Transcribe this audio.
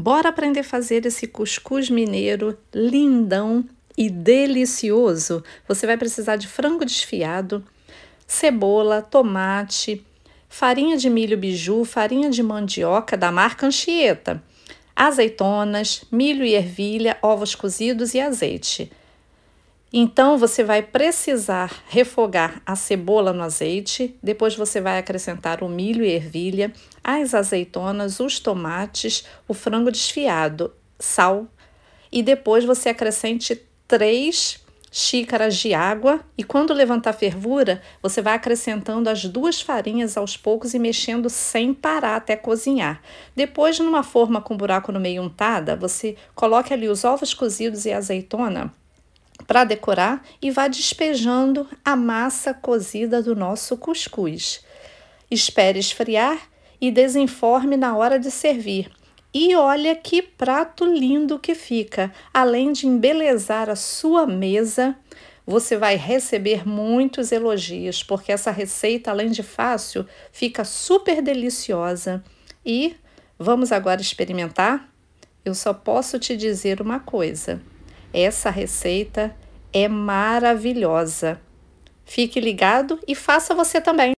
Bora aprender a fazer esse cuscuz mineiro lindão e delicioso. Você vai precisar de frango desfiado, cebola, tomate, farinha de milho biju, farinha de mandioca da marca Anchieta, azeitonas, milho e ervilha, ovos cozidos e azeite. Então você vai precisar refogar a cebola no azeite, depois você vai acrescentar o milho e ervilha, as azeitonas, os tomates, o frango desfiado, sal e depois você acrescente 3 xícaras de água e quando levantar a fervura, você vai acrescentando as duas farinhas aos poucos e mexendo sem parar até cozinhar. Depois, numa forma com buraco no meio untada, você coloca ali os ovos cozidos e a azeitona para decorar e vá despejando a massa cozida do nosso cuscuz. Espere esfriar e desenforme na hora de servir. E olha que prato lindo que fica! Além de embelezar a sua mesa, você vai receber muitos elogios, porque essa receita, além de fácil, fica super deliciosa. E vamos agora experimentar? Eu só posso te dizer uma coisa. Essa receita é maravilhosa. Fique ligado e faça você também.